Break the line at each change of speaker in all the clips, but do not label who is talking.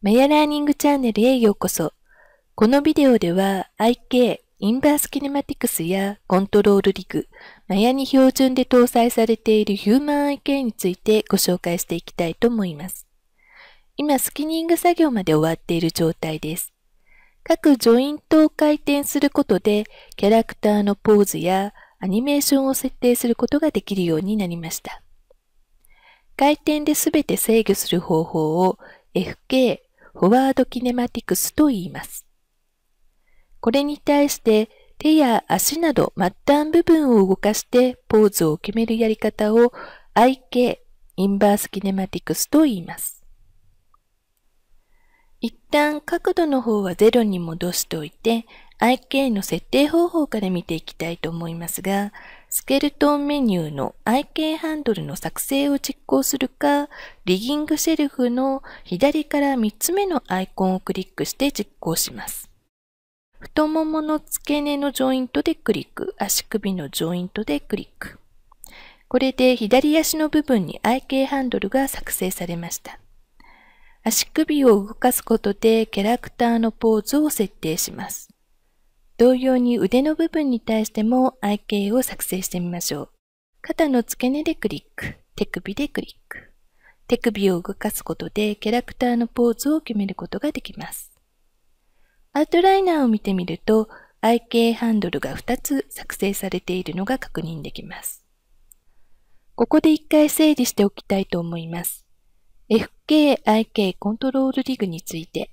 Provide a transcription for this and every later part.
マヤラーニングチャンネルへようこそ。このビデオでは IK、インバースキネマティクスやコントロールリグ、マヤに標準で搭載されているヒューマン IK についてご紹介していきたいと思います。今、スキニング作業まで終わっている状態です。各ジョイントを回転することで、キャラクターのポーズやアニメーションを設定することができるようになりました。回転で全て制御する方法を FK、フォワードキネマティクスと言います。これに対して手や足など末端部分を動かしてポーズを決めるやり方を IK、インバースキネマティクスと言います。一旦角度の方は0に戻しておいて IK の設定方法から見ていきたいと思いますが、スケルトンメニューの IK ハンドルの作成を実行するか、リギングシェルフの左から3つ目のアイコンをクリックして実行します。太ももの付け根のジョイントでクリック、足首のジョイントでクリック。これで左足の部分に IK ハンドルが作成されました。足首を動かすことでキャラクターのポーズを設定します。同様に腕の部分に対しても IK を作成してみましょう。肩の付け根でクリック、手首でクリック。手首を動かすことでキャラクターのポーズを決めることができます。アウトライナーを見てみると IK ハンドルが2つ作成されているのが確認できます。ここで一回整理しておきたいと思います。FK、IK、コントロールリグについて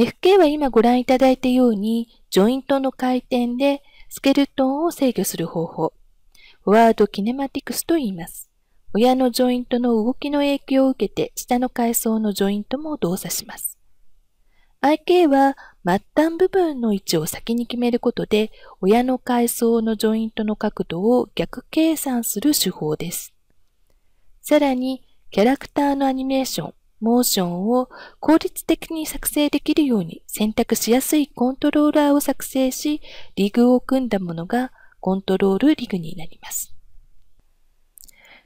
FK は今ご覧いただいたように、ジョイントの回転でスケルトンを制御する方法、フォワードキネマティクスと言います。親のジョイントの動きの影響を受けて、下の階層のジョイントも動作します。IK は末端部分の位置を先に決めることで、親の階層のジョイントの角度を逆計算する手法です。さらに、キャラクターのアニメーション、モーションを効率的に作成できるように選択しやすいコントローラーを作成し、リグを組んだものがコントロールリグになります。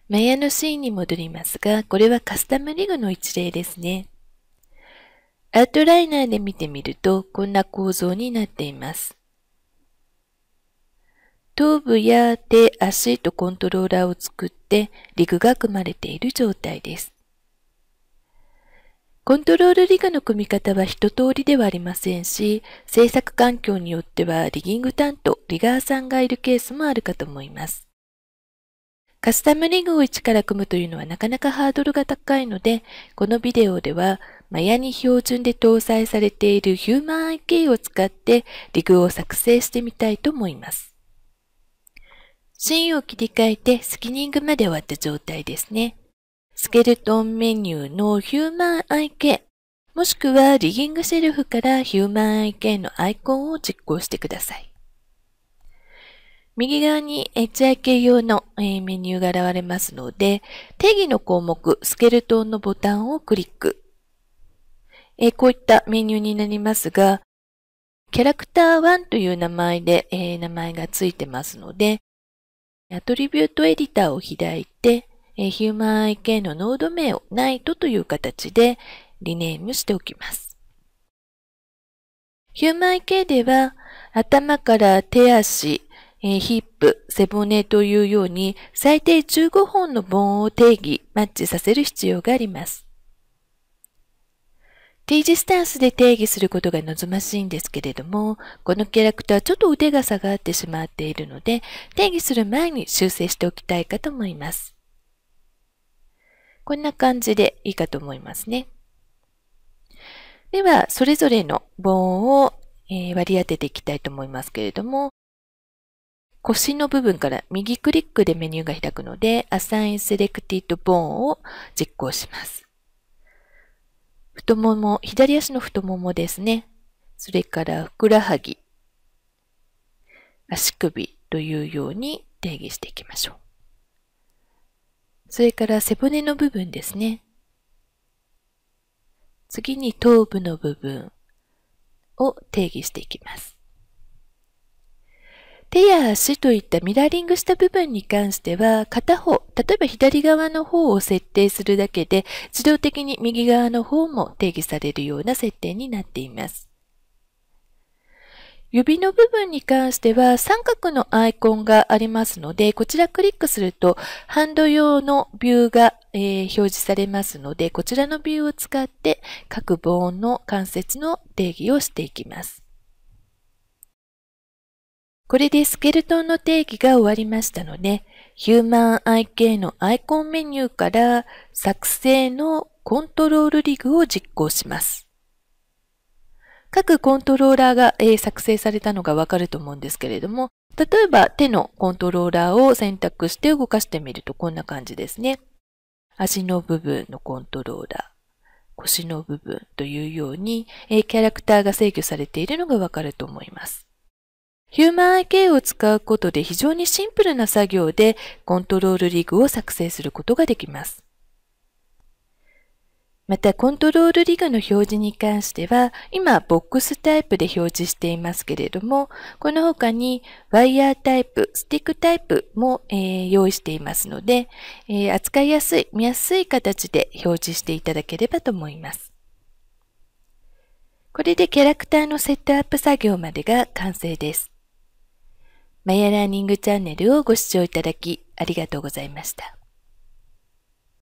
メイヤのシーンに戻りますが、これはカスタムリグの一例ですね。アウトライナーで見てみると、こんな構造になっています。頭部や手、足とコントローラーを作って、リグが組まれている状態です。コントロールリガの組み方は一通りではありませんし、制作環境によってはリギング担当、リガーさんがいるケースもあるかと思います。カスタムリグを一から組むというのはなかなかハードルが高いので、このビデオでは、マヤに標準で搭載されているヒューマン IK を使ってリグを作成してみたいと思います。シーンを切り替えてスキニングまで終わった状態ですね。スケルトンメニューのヒューマン IK もしくはリギングシェルフからヒューマン IK のアイコンを実行してください。右側に HIK 用のメニューが現れますので、定義の項目、スケルトンのボタンをクリック。こういったメニューになりますが、キャラクター1という名前で名前がついてますので、アトリビュートエディターを開いて、えー、ヒューマン IK のノード名をナイトという形でリネームしておきます。ヒューマン IK では頭から手足、えー、ヒップ、背骨というように最低15本の盆を定義、マッチさせる必要があります。T 字スタンスで定義することが望ましいんですけれども、このキャラクターちょっと腕が下がってしまっているので、定義する前に修正しておきたいかと思います。こんな感じでいいかと思いますね。では、それぞれの棒を、えー、割り当てていきたいと思いますけれども、腰の部分から右クリックでメニューが開くので、アサインセレクティとボーンを実行します。太もも、左足の太ももですね。それからふくらはぎ、足首というように定義していきましょう。それから背骨の部分ですね。次に頭部の部分を定義していきます。手や足といったミラーリングした部分に関しては、片方、例えば左側の方を設定するだけで、自動的に右側の方も定義されるような設定になっています。指の部分に関しては三角のアイコンがありますので、こちらクリックするとハンド用のビューが、えー、表示されますので、こちらのビューを使って各棒の関節の定義をしていきます。これでスケルトンの定義が終わりましたので、ヒューマン IK のアイコンメニューから作成のコントロールリグを実行します。各コントローラーが、えー、作成されたのがわかると思うんですけれども、例えば手のコントローラーを選択して動かしてみるとこんな感じですね。足の部分のコントローラー、腰の部分というように、えー、キャラクターが制御されているのがわかると思います。ヒューマン IK を使うことで非常にシンプルな作業でコントロールリグを作成することができます。また、コントロールリグの表示に関しては、今、ボックスタイプで表示していますけれども、この他に、ワイヤータイプ、スティックタイプも、えー、用意していますので、えー、扱いやすい、見やすい形で表示していただければと思います。これでキャラクターのセットアップ作業までが完成です。マヤラーニングチャンネルをご視聴いただき、ありがとうございました。